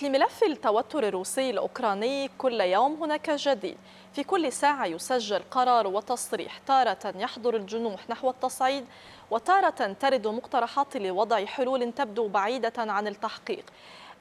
في ملف التوتر الروسي الأوكراني كل يوم هناك جديد في كل ساعة يسجل قرار وتصريح تارة يحضر الجنوح نحو التصعيد وتارة ترد مقترحات لوضع حلول تبدو بعيدة عن التحقيق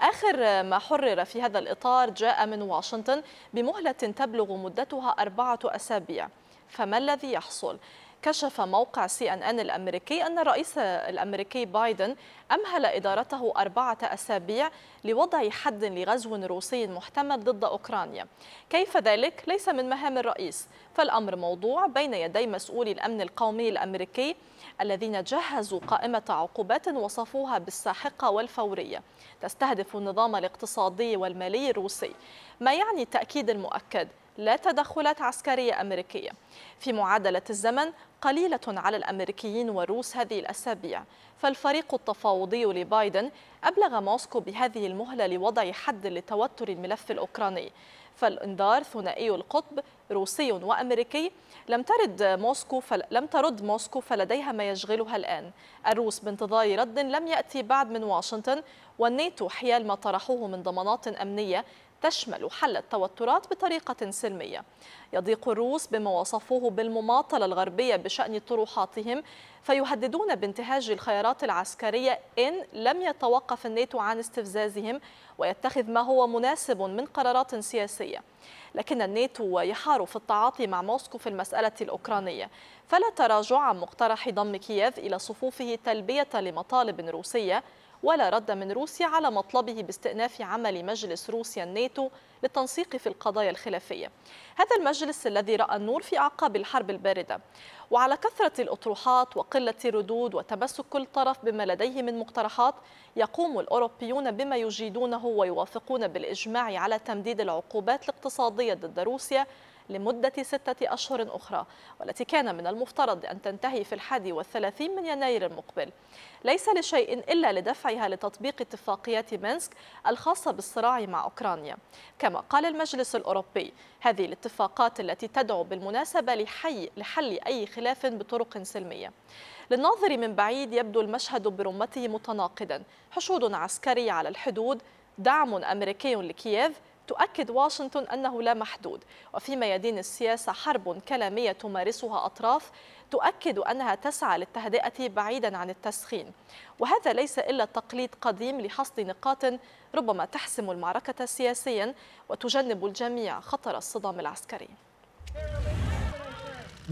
آخر ما حرر في هذا الإطار جاء من واشنطن بمهلة تبلغ مدتها أربعة أسابيع فما الذي يحصل؟ كشف موقع سي ان ان الامريكي ان الرئيس الامريكي بايدن امهل ادارته اربعه اسابيع لوضع حد لغزو روسي محتمل ضد اوكرانيا. كيف ذلك؟ ليس من مهام الرئيس، فالامر موضوع بين يدي مسؤولي الامن القومي الامريكي الذين جهزوا قائمه عقوبات وصفوها بالساحقه والفوريه، تستهدف النظام الاقتصادي والمالي الروسي، ما يعني تاكيد المؤكد لا تدخلات عسكرية أمريكية في معادلة الزمن قليلة على الأمريكيين والروس هذه الأسابيع فالفريق التفاوضي لبايدن أبلغ موسكو بهذه المهلة لوضع حد لتوتر الملف الأوكراني فالإنذار ثنائي القطب روسي وأمريكي لم ترد موسكو فل... لم ترد موسكو فلديها ما يشغلها الآن الروس بانتظار رد لم يأتي بعد من واشنطن والنيتو حيال ما طرحوه من ضمانات أمنية تشمل حل التوترات بطريقة سلمية يضيق الروس بما وصفوه بالمماطلة الغربية بشأن طروحاتهم فيهددون بانتهاج الخيارات العسكرية إن لم يتوقف الناتو عن استفزازهم ويتخذ ما هو مناسب من قرارات سياسية لكن الناتو يحار في التعاطي مع موسكو في المسألة الأوكرانية فلا تراجع عن مقترح ضم كييف إلى صفوفه تلبية لمطالب روسية ولا رد من روسيا على مطلبه باستئناف عمل مجلس روسيا الناتو للتنسيق في القضايا الخلافية هذا المجلس الذي رأى النور في أعقاب الحرب الباردة وعلى كثرة الأطروحات وقلة الردود وتمسك كل طرف بما لديه من مقترحات يقوم الأوروبيون بما يجيدونه ويوافقون بالإجماع على تمديد العقوبات الاقتصادية ضد روسيا لمدة ستة أشهر أخرى والتي كان من المفترض أن تنتهي في الحادي والثلاثين من يناير المقبل ليس لشيء إلا لدفعها لتطبيق اتفاقيات مينسك الخاصة بالصراع مع أوكرانيا كما قال المجلس الأوروبي هذه الاتفاقات التي تدعو بالمناسبة لحي لحل أي خلاف بطرق سلمية للناظر من بعيد يبدو المشهد برمته متناقضا حشود عسكري على الحدود دعم أمريكي لكييف تؤكد واشنطن أنه لا محدود وفي ميادين السياسة حرب كلامية تمارسها أطراف تؤكد أنها تسعى للتهدئة بعيدا عن التسخين وهذا ليس إلا تقليد قديم لحصد نقاط ربما تحسم المعركة سياسيا وتجنب الجميع خطر الصدام العسكري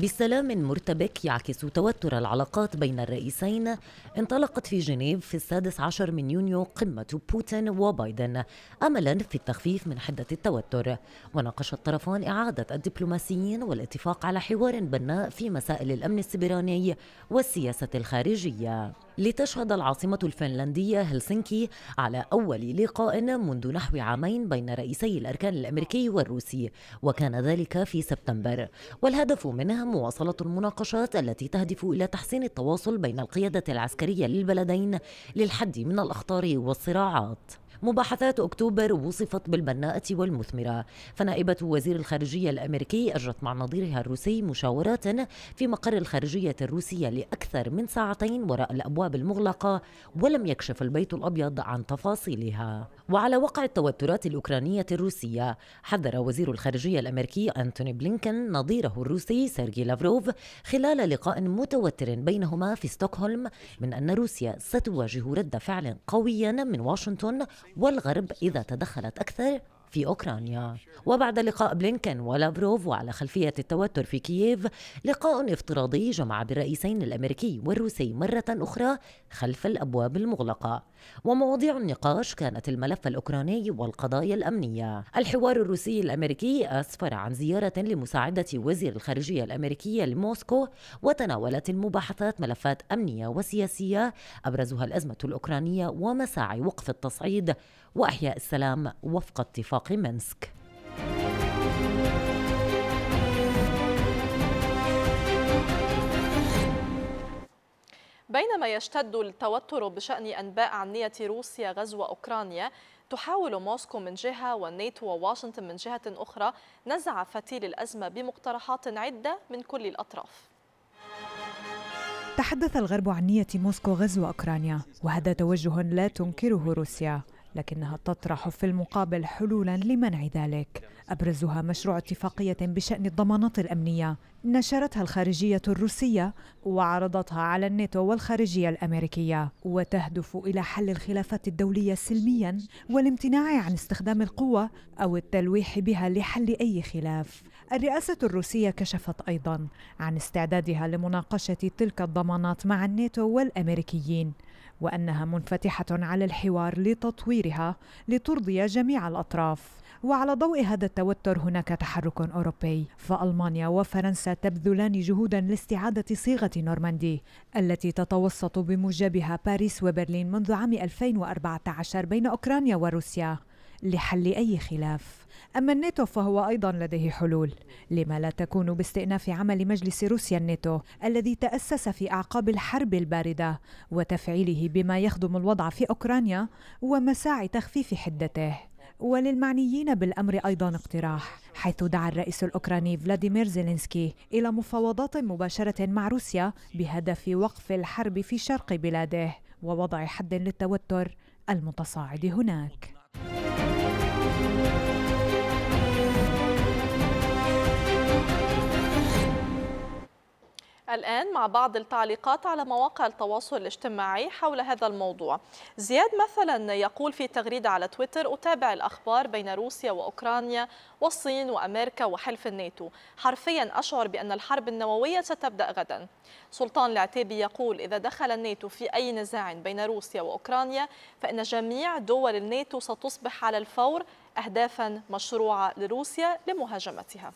بسلام مرتبك يعكس توتر العلاقات بين الرئيسين انطلقت في جنيف في السادس عشر من يونيو قمة بوتين وبايدن أملا في التخفيف من حدة التوتر وناقش الطرفان إعادة الدبلوماسيين والاتفاق على حوار بناء في مسائل الأمن السبراني والسياسة الخارجية لتشهد العاصمة الفنلندية هلسنكي على أول لقاء منذ نحو عامين بين رئيسي الأركان الأمريكي والروسي وكان ذلك في سبتمبر والهدف منها مواصلة المناقشات التي تهدف إلى تحسين التواصل بين القيادة العسكرية للبلدين للحد من الأخطار والصراعات مباحثات أكتوبر وصفت بالبناءة والمثمرة فنائبة وزير الخارجية الأمريكي أجرت مع نظيرها الروسي مشاورات في مقر الخارجية الروسية لأكثر من ساعتين وراء الأبواب المغلقة ولم يكشف البيت الأبيض عن تفاصيلها وعلى وقع التوترات الأوكرانية الروسية حذر وزير الخارجية الأمريكي أنتوني بلينكن نظيره الروسي سيرجي لافروف خلال لقاء متوتر بينهما في ستوكهولم من أن روسيا ستواجه رد فعل قويا من واشنطن والغرب إذا تدخلت أكثر في أوكرانيا وبعد لقاء بلينكن ولافروف وعلى خلفية التوتر في كييف لقاء افتراضي جمع بالرئيسين الأمريكي والروسي مرة أخرى خلف الأبواب المغلقة ومواضيع النقاش كانت الملف الأوكراني والقضايا الأمنية الحوار الروسي الأمريكي أسفر عن زيارة لمساعدة وزير الخارجية الأمريكية لموسكو وتناولت المباحثات ملفات أمنية وسياسية أبرزها الأزمة الأوكرانية ومساعي وقف التصعيد وإحياء السلام وفق اتفاق مينسك بينما يشتد التوتر بشأن أنباء عن نية روسيا غزو أوكرانيا تحاول موسكو من جهة والنيتو وواشنطن من جهة أخرى نزع فتيل الأزمة بمقترحات عدة من كل الأطراف تحدث الغرب عن نية موسكو غزو أوكرانيا وهذا توجه لا تنكره روسيا لكنها تطرح في المقابل حلولا لمنع ذلك أبرزها مشروع اتفاقية بشأن الضمانات الأمنية نشرتها الخارجية الروسية وعرضتها على الناتو والخارجية الأمريكية وتهدف إلى حل الخلافات الدولية سلميا والامتناع عن استخدام القوة أو التلويح بها لحل أي خلاف الرئاسة الروسية كشفت أيضا عن استعدادها لمناقشة تلك الضمانات مع الناتو والأمريكيين وانها منفتحه على الحوار لتطويرها لترضي جميع الاطراف وعلى ضوء هذا التوتر هناك تحرك اوروبي فالمانيا وفرنسا تبذلان جهودا لاستعاده صيغه نورماندي التي تتوسط بموجبها باريس وبرلين منذ عام 2014 بين اوكرانيا وروسيا لحل أي خلاف أما الناتو فهو أيضا لديه حلول لما لا تكون باستئناف عمل مجلس روسيا الناتو الذي تأسس في أعقاب الحرب الباردة وتفعيله بما يخدم الوضع في أوكرانيا ومساعي تخفيف حدته وللمعنيين بالأمر أيضا اقتراح حيث دعا الرئيس الأوكراني فلاديمير زيلينسكي إلى مفاوضات مباشرة مع روسيا بهدف وقف الحرب في شرق بلاده ووضع حد للتوتر المتصاعد هناك الآن مع بعض التعليقات على مواقع التواصل الاجتماعي حول هذا الموضوع زياد مثلا يقول في تغريدة على تويتر أتابع الأخبار بين روسيا وأوكرانيا والصين وأمريكا وحلف الناتو حرفيا أشعر بأن الحرب النووية ستبدأ غدا سلطان العتيبي يقول إذا دخل الناتو في أي نزاع بين روسيا وأوكرانيا فإن جميع دول الناتو ستصبح على الفور أهدافا مشروعة لروسيا لمهاجمتها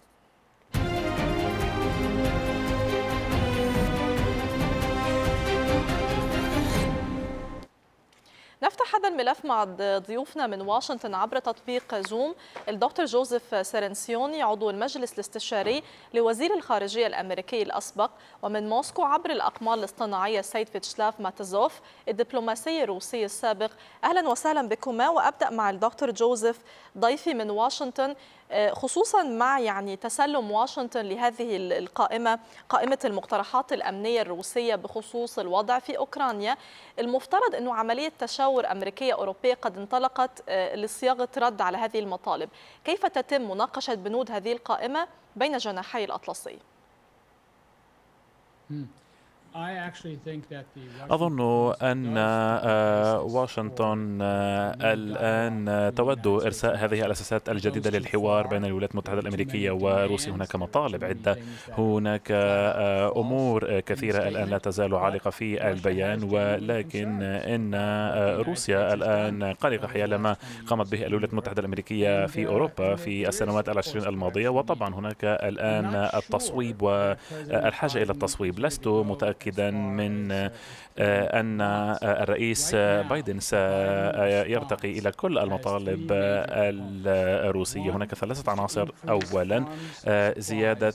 نفتح هذا الملف مع ضيوفنا من واشنطن عبر تطبيق زوم الدكتور جوزيف سيرنسيوني عضو المجلس الاستشاري لوزير الخارجية الأمريكي الأسبق ومن موسكو عبر الأقمار الاصطناعية السيد فيتشلاف ماتزوف الدبلوماسي الروسي السابق أهلا وسهلا بكما وأبدأ مع الدكتور جوزيف ضيفي من واشنطن آه، خصوصا مع يعني تسلم واشنطن لهذه القائمة قائمة المقترحات الأمنية الروسية بخصوص الوضع في أوكرانيا المفترض أنه عملية تشاور أمريكية أوروبية قد انطلقت آه، لصياغة رد على هذه المطالب كيف تتم مناقشة بنود هذه القائمة بين جناحي الأطلسي؟ أظن أن آه، آه، واشنطن آه، الآن تود إرساء هذه الأساسات الجديدة للحوار بين الولايات المتحدة الأمريكية وروسيا هناك مطالب عدة هناك أمور كثيرة الآن لا تزال عالقة في البيان ولكن إن روسيا الآن قلقة حيال ما قامت به الولايات المتحدة الأمريكية في أوروبا في السنوات العشرين الماضية وطبعا هناك الآن التصويب والحاجة إلى التصويب لست متأكد متأكدا من آه، أن آه، الرئيس بايدن سيرتقي إلى كل المطالب الروسية هناك ثلاثة عناصر أولا آه، زيادة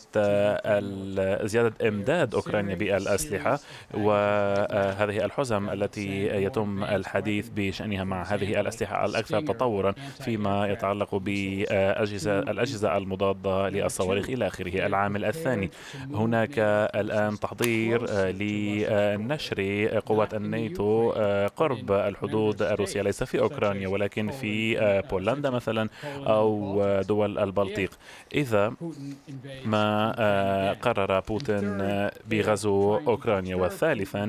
زيادة إمداد أوكرانيا بالأسلحة وهذه الحزم التي يتم الحديث بشأنها مع هذه الأسلحة الأكثر تطورا فيما يتعلق بأجهزة الأجهزة المضادة للصواريخ إلى آخره العامل الثاني هناك الآن تحضير لنشر قوات الناتو آه، قرب الحدود الروسية ليس في أوكرانيا ولكن في آه، بولندا مثلا أو آه، دول البلطيق إذا ما قرر بوتين بغزو أوكرانيا وثالثا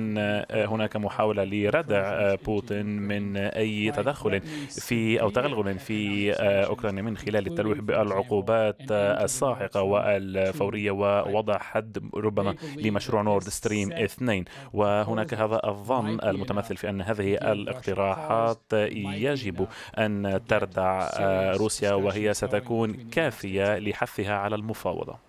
هناك محاولة لردع بوتين من أي تدخل في أو تغلغل في أوكرانيا من خلال التلويح بالعقوبات الساحقة والفورية ووضع حد ربما لمشروع نورد ستريم اثنين وهناك هذا الظن المتمثل في أن هذه الاقتراحات يجب أن تردع روسيا وهي ستكون كافية لحثها على المفاوضة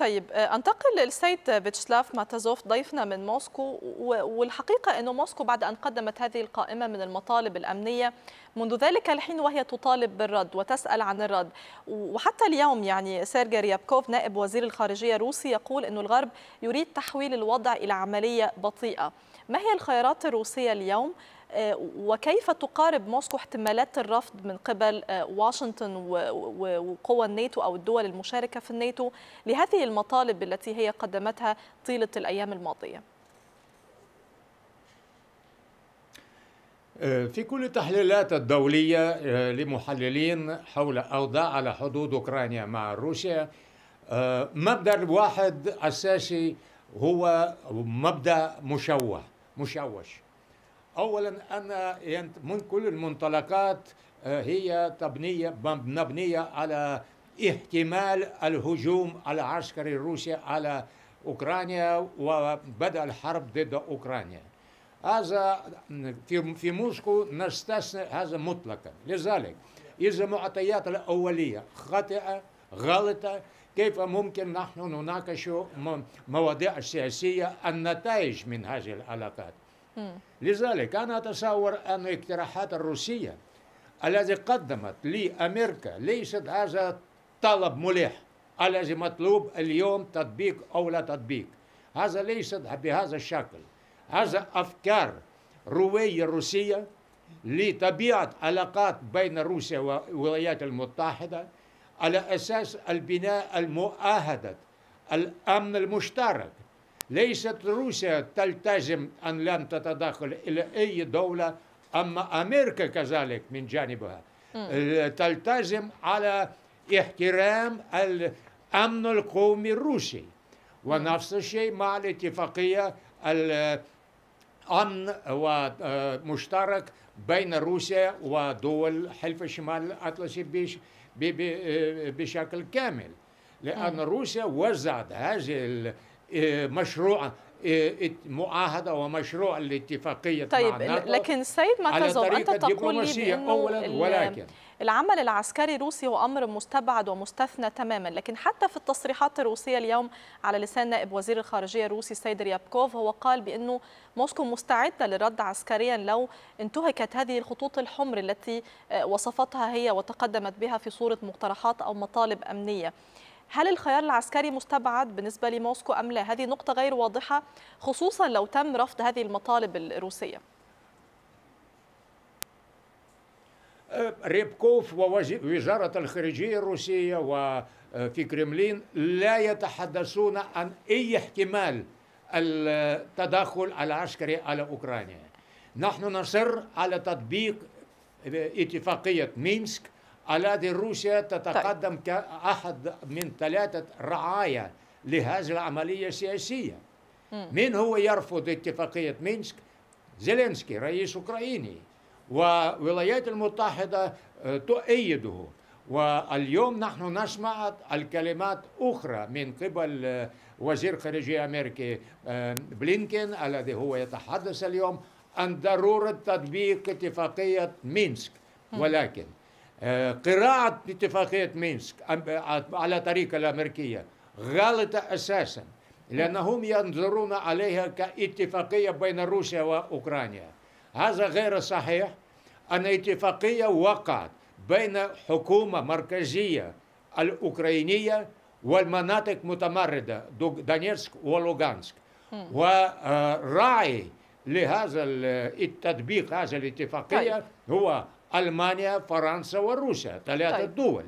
طيب آه، انتقل للسيد فيتشلاف ماتازوف ضيفنا من موسكو والحقيقة انه موسكو بعد أن قدمت هذه القائمة من المطالب الأمنية منذ ذلك الحين وهي تطالب بالرد وتسأل عن الرد وحتى اليوم يعني سيرجي ريابكوف نائب وزير الخارجية الروسي يقول انه الغرب يريد تحويل الوضع إلى عملية بطيئة ما هي الخيارات الروسية اليوم آه، وكيف تقارب موسكو احتمالات الرفض من قبل آه، واشنطن وقوى الناتو أو الدول المشاركة في الناتو لهذه المطالب التي هي قدمتها طيلة الأيام الماضية؟ آه، في كل التحليلات الدولية لمحللين حول أوضاع على حدود أوكرانيا مع روسيا مبدأ واحد أساسي هو مبدأ مشوه مشوش اولا ان من كل المنطلقات آه، هي تبنيه مبنيه على احتمال الهجوم العسكري الروسي على اوكرانيا وبدا الحرب ضد اوكرانيا هذا في في موسكو نستثني هذا مطلقا لذلك اذا المعطيات الاوليه خاطئه غلطه كيف ممكن نحن نناقش مواضيع سياسيه النتائج من هذه العلاقات لذلك أنا أتصور أن الاقتراحات الروسية التي قدمت لأمريكا ليست هذا طلب ملح الذي مطلوب اليوم تطبيق أو لا تطبيق هذا ليس بهذا الشكل هذا أفكار روية روسية لطبيعة علاقات بين روسيا والولايات المتحدة على أساس البناء المؤهدة الأمن المشترك ليست روسيا تلتزم أن لم تتدخل إلى أي دولة أما أمريكا كذلك من جانبها تلتزم على احترام الأمن القومي الروسي ونفس الشيء مع الاتفاقية الأمن ومشترك بين روسيا ودول حلف الشمال الأطلسي بشكل كامل لأن روسيا وزعت هذه إيه، مشروع إيه، معاهدة ومشروع الاتفاقية طيب مع لكن سيد ماتازو أنت تقول لي أولا ولكن العمل العسكري الروسي هو أمر مستبعد ومستثنى تماما لكن حتى في التصريحات الروسية اليوم على لسان نائب وزير الخارجية الروسي السيد ريابكوف هو قال بأنه موسكو مستعدة للرد عسكريا لو انتهكت هذه الخطوط الحمر التي آه، وصفتها هي وتقدمت بها في صورة مقترحات أو مطالب أمنية هل الخيار العسكري مستبعد بالنسبة لموسكو أم لا هذه نقطة غير واضحة خصوصا لو تم رفض هذه المطالب الروسية أه، ريبكوف ووزارة الخارجية الروسية وفي أه، كريملين لا يتحدثون عن أي احتمال التدخل العسكري على أوكرانيا نحن نصر على تطبيق أه، اتفاقية مينسك الذي روسيا تتقدم طيب. كأحد من ثلاثة رعايا لهذه العملية السياسية من هو يرفض اتفاقية مينسك زيلينسكي رئيس أوكراني والولايات المتحدة آه، تؤيده واليوم نحن نسمع الكلمات أخرى من قبل آه، وزير خارجية أمريكي آه، بلينكين الذي هو يتحدث اليوم عن ضرورة تطبيق اتفاقية مينسك ولكن آه، قراءة اتفاقية مينسك آه، على طريقة الأمريكية غلطة أساسا لأنهم ينظرون عليها كاتفاقية بين روسيا وأوكرانيا هذا غير صحيح أن اتفاقية وقعت بين حكومة مركزية الأوكرانية والمناطق متمردة دونيتسك ولوغانسك وراعي آه، لهذا التطبيق هذا الاتفاقية طيب. هو المانيا فرنسا وروسيا ثلاثه طيب. دول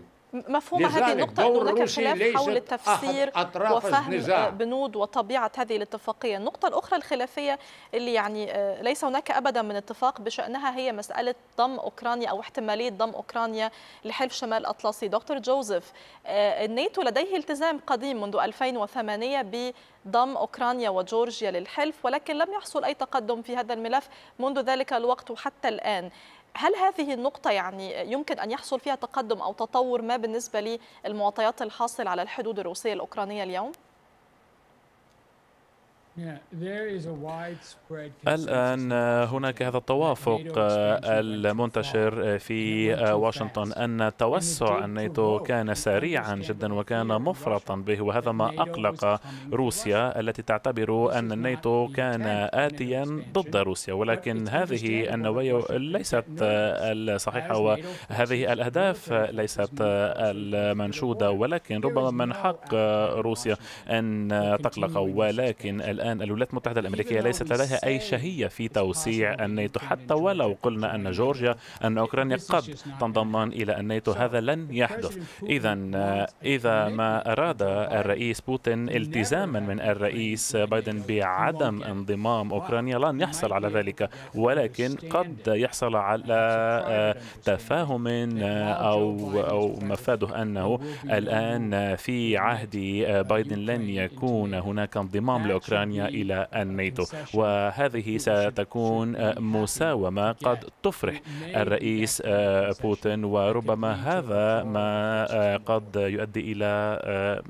مفهومة هذه النقطة أن هناك خلاف حول التفسير وفهم آه، النزاع. بنود وطبيعة هذه الاتفاقية النقطة الأخرى الخلافية اللي يعني آه، ليس هناك أبدا من اتفاق بشأنها هي مسألة ضم أوكرانيا أو احتمالية ضم أوكرانيا لحلف شمال الأطلسي دكتور جوزيف آه، الناتو لديه التزام قديم منذ 2008 ب ضم أوكرانيا وجورجيا للحلف ولكن لم يحصل أي تقدم في هذا الملف منذ ذلك الوقت وحتى الآن هل هذه النقطة يعني يمكن أن يحصل فيها تقدم أو تطور ما بالنسبة للمعطيات الحاصل على الحدود الروسية الأوكرانية اليوم؟ الآن هناك هذا التوافق آه، المنتشر آه، في واشنطن أن توسع الناتو كان سريعا جدا وكان مفرطا به وهذا ما أقلق روسيا التي تعتبر أن الناتو كان آتيا ضد روسيا ولكن هذه النوايا ليست الصحيحة وهذه الأهداف ليست المنشودة ولكن ربما من حق روسيا أن تقلق ولكن الآن الولايات المتحدة الأمريكية ليست لديها أي شهية في توسيع الناتو حتى ولو قلنا أن جورجيا أن أوكرانيا قد تنضمان إلى الناتو هذا لن يحدث إذا إذا ما أراد الرئيس بوتين التزاما من الرئيس بايدن بعدم انضمام أوكرانيا لن يحصل على ذلك ولكن قد يحصل على تفاهم أو أو مفاده أنه الآن في عهد بايدن لن يكون هناك انضمام لأوكرانيا بريطانيا إلى الناتو وهذه ستكون مساومة قد تفرح الرئيس آه، بوتين وربما هذا ما آه، قد يؤدي إلى آه،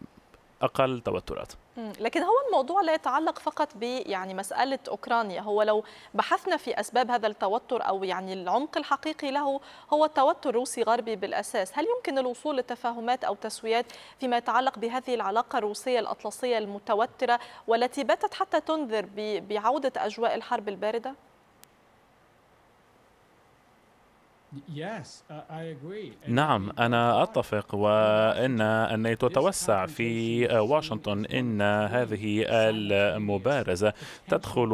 أقل توترات لكن هو الموضوع لا يتعلق فقط ب يعني مسألة أوكرانيا هو لو بحثنا في أسباب هذا التوتر أو يعني العمق الحقيقي له هو توتر روسي غربي بالأساس هل يمكن الوصول لتفاهمات أو تسويات فيما يتعلق بهذه العلاقة الروسية الأطلسية المتوترة والتي باتت حتى تنذر بعودة أجواء الحرب الباردة؟ نعم أنا أتفق وإن أن تتوسع في واشنطن إن هذه المبارزة تدخل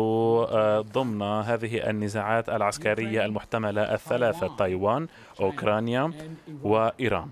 آه، ضمن هذه النزاعات العسكرية المحتملة الثلاثة تايوان أوكرانيا وإيران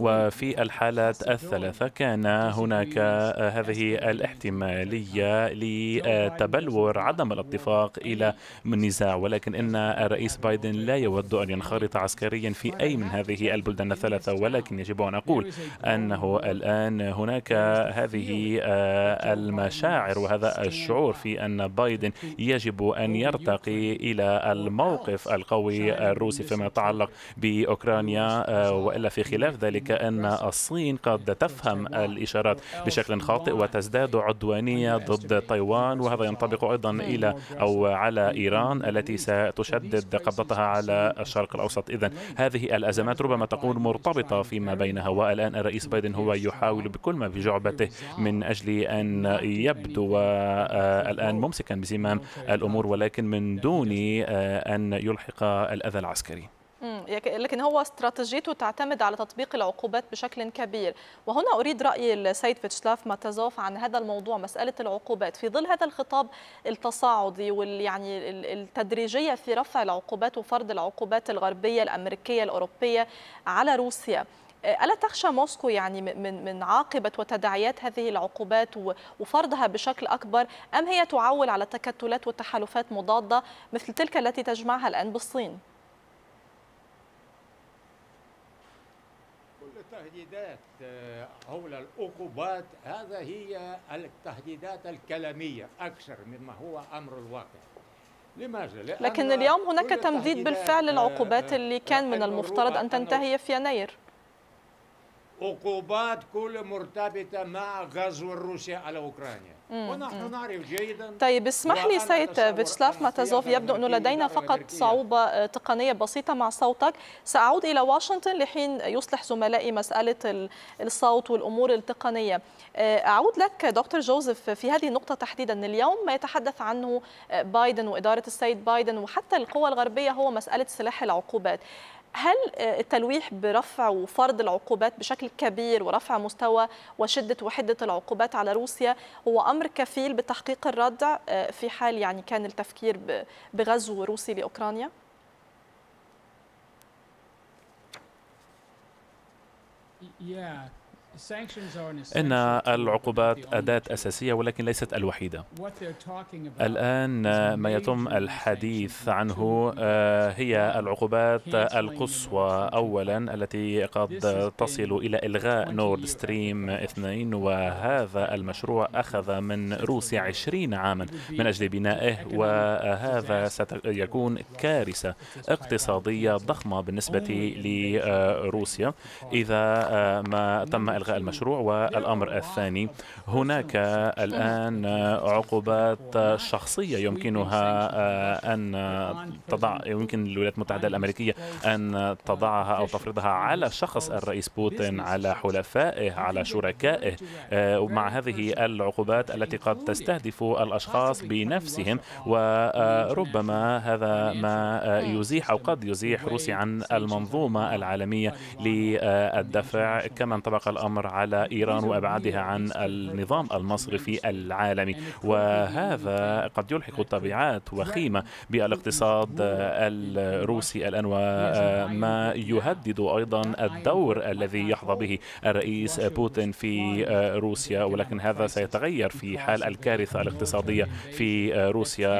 وفي الحالات الثلاثة كان هناك آه، هذه الاحتمالية لتبلور عدم الاتفاق إلى النزاع ولكن إن الرئيس بايدن لا يود أن ينخرط عسكريا في أي من هذه البلدان الثلاثة ولكن يجب أن أقول أنه الآن هناك هذه آه، المشاعر وهذا الشعور في أن بايدن يجب أن يرتقي إلى الموقف القوي الروسي فيما يتعلق بأوكرانيا آه، وإلا في في خلاف ذلك أن الصين قد تفهم الإشارات بشكل خاطئ وتزداد عدوانية ضد تايوان وهذا ينطبق أيضا إلى أو على إيران التي ستشدد قبضتها على الشرق الأوسط إذا هذه الأزمات ربما تكون مرتبطة فيما بينها والآن الرئيس بايدن هو يحاول بكل ما في جعبته من أجل أن يبدو الآن ممسكا بزمام الأمور ولكن من دون أن يلحق الأذى العسكري لكن هو استراتيجيته تعتمد على تطبيق العقوبات بشكل كبير وهنا أريد رأي السيد فيتشلاف ماتازوف عن هذا الموضوع مسألة العقوبات في ظل هذا الخطاب التصاعدي واليعني التدريجية في رفع العقوبات وفرض العقوبات الغربية الأمريكية الأوروبية على روسيا آه، ألا تخشى موسكو يعني من من عاقبة وتداعيات هذه العقوبات وفرضها بشكل أكبر أم هي تعول على تكتلات وتحالفات مضادة مثل تلك التي تجمعها الآن بالصين؟ التهديدات أو آه، العقوبات هذا هي التهديدات الكلامية أكثر مما هو أمر الواقع لماذا؟ لكن اليوم هناك تمديد بالفعل للعقوبات آه، اللي كان من المفترض أن تنتهي في يناير عقوبات كل مرتبطة مع غزو روسيا على أوكرانيا ونحن نعرف جيدا طيب اسمح لي سيد فيتشلاف ماتازوف يبدو أنه لدينا فقط صعوبة آه، تقنية بسيطة مع صوتك سأعود إلى واشنطن لحين يصلح زملائي مسألة الصوت والأمور التقنية آه، أعود لك دكتور جوزيف في هذه النقطة تحديدا اليوم ما يتحدث عنه آه، بايدن وإدارة السيد بايدن وحتى القوى الغربية هو مسألة سلاح العقوبات هل آه، التلويح برفع وفرض العقوبات بشكل كبير ورفع مستوى وشدة وحدة العقوبات على روسيا هو أمر كفيل بتحقيق الردع آه، في حال يعني كان التفكير بغزو روسي لأوكرانيا؟ Yeah. إن العقوبات أداة أساسية ولكن ليست الوحيدة الآن ما يتم الحديث عنه آه، هي uh, العقوبات القصوى أولا التي قد تصل إلى إلغاء نورد ستريم 2 وهذا المشروع أخذ من روسيا 20 عاما من أجل بنائه وهذا سيكون كارثة اقتصادية ضخمة بالنسبة لروسيا إذا آه، ما تم إلغاء المشروع والأمر الثاني هناك الآن عقوبات شخصية يمكنها أن تضع يمكن الولايات المتحدة الأمريكية أن تضعها أو تفرضها على شخص الرئيس بوتين على حلفائه على شركائه مع هذه العقوبات التي قد تستهدف الأشخاص بنفسهم وربما هذا ما يزيح أو قد يزيح روسيا عن المنظومة العالمية للدفع كما انطبق الأمر الأمر على إيران وأبعادها عن النظام المصرفي العالمي وهذا قد يلحق تبعات وخيمة بالاقتصاد الروسي الآن وما يهدد أيضا الدور الذي يحظى به الرئيس بوتين في روسيا ولكن هذا سيتغير في حال الكارثة الاقتصادية في روسيا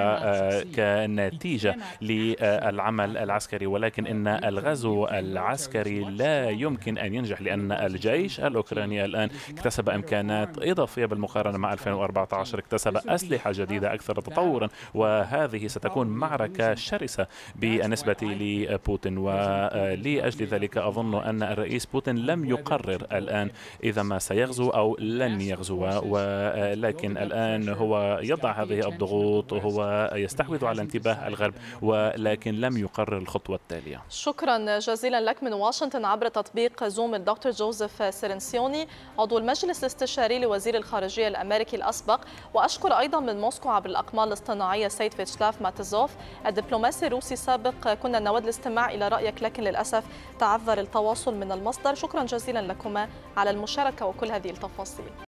كنتيجة للعمل العسكري ولكن إن الغزو العسكري لا يمكن أن ينجح لأن الجيش الأوكرانية الآن اكتسب إمكانات إضافية بالمقارنة مع 2014 اكتسب أسلحة جديدة أكثر تطورا وهذه ستكون معركة شرسة بالنسبة لبوتين ولأجل ذلك أظن أن الرئيس بوتين لم يقرر الآن إذا ما سيغزو أو لن يغزو ولكن الآن هو يضع هذه الضغوط وهو يستحوذ على انتباه الغرب ولكن لم يقرر الخطوة التالية شكرا جزيلا لك من واشنطن عبر تطبيق زوم الدكتور جوزيف سيرنس سيوني عضو المجلس الاستشاري لوزير الخارجية الأمريكي الأسبق وأشكر أيضا من موسكو عبر الأقمار الاصطناعية السيد فيتشلاف ماتزوف الدبلوماسي الروسي السابق كنا نود الاستماع إلى رأيك لكن للأسف تعذر التواصل من المصدر شكرا جزيلا لكما على المشاركة وكل هذه التفاصيل